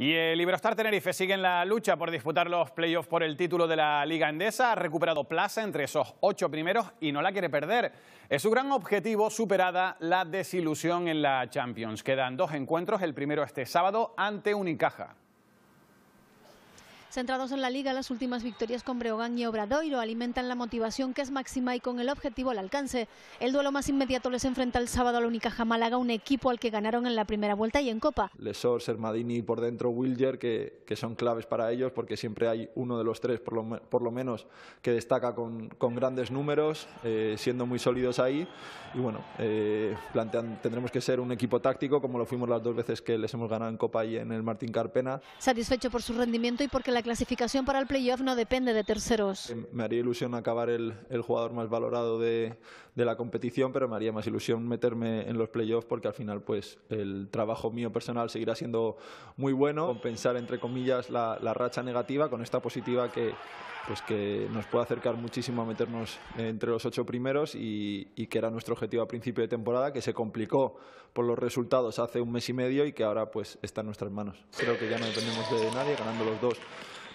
Y el Iberostar Tenerife sigue en la lucha por disputar los playoffs por el título de la Liga Endesa. Ha recuperado plaza entre esos ocho primeros y no la quiere perder. Es su gran objetivo, superada la desilusión en la Champions. Quedan dos encuentros, el primero este sábado ante Unicaja. Centrados en la liga, las últimas victorias con Breogán y Obradoiro alimentan la motivación que es máxima y con el objetivo al alcance. El duelo más inmediato les enfrenta el sábado a la única Málaga, un equipo al que ganaron en la primera vuelta y en Copa. Lesor, Sermadini y por dentro, Wilger, que, son claves para ellos porque siempre hay uno de los tres, por lo, menos, que destaca con, grandes números, eh, siendo muy sólidos ahí. Y bueno, eh, plantean, tendremos que ser un equipo táctico como lo fuimos las dos veces que les hemos ganado en Copa y en el Martín Carpena. Satisfecho por su rendimiento y porque la la clasificación para el playoff no depende de terceros. Eh, me haría ilusión acabar el, jugador más valorado de, la competición, pero me haría más ilusión meterme en los playoffs porque al final pues el trabajo mío personal seguirá siendo muy bueno. Compensar entre comillas la, racha negativa con esta positiva que, pues que nos puede acercar muchísimo a meternos entre los ocho primeros y, y, que era nuestro objetivo a principio de temporada, que se complicó por los resultados hace un mes y medio y que ahora pues está en nuestras manos. Creo que ya no dependemos de nadie, ganando los dos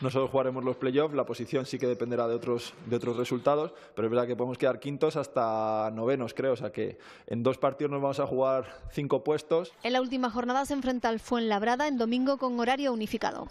nosotros jugaremos los playoffs, la posición sí que dependerá de otros, de otros resultados, pero es verdad que podemos quedar quintos hasta novenos, creo. O sea que en dos partidos nos vamos a jugar cinco puestos. En la última jornada se enfrenta al Fuenlabrada en domingo con horario unificado.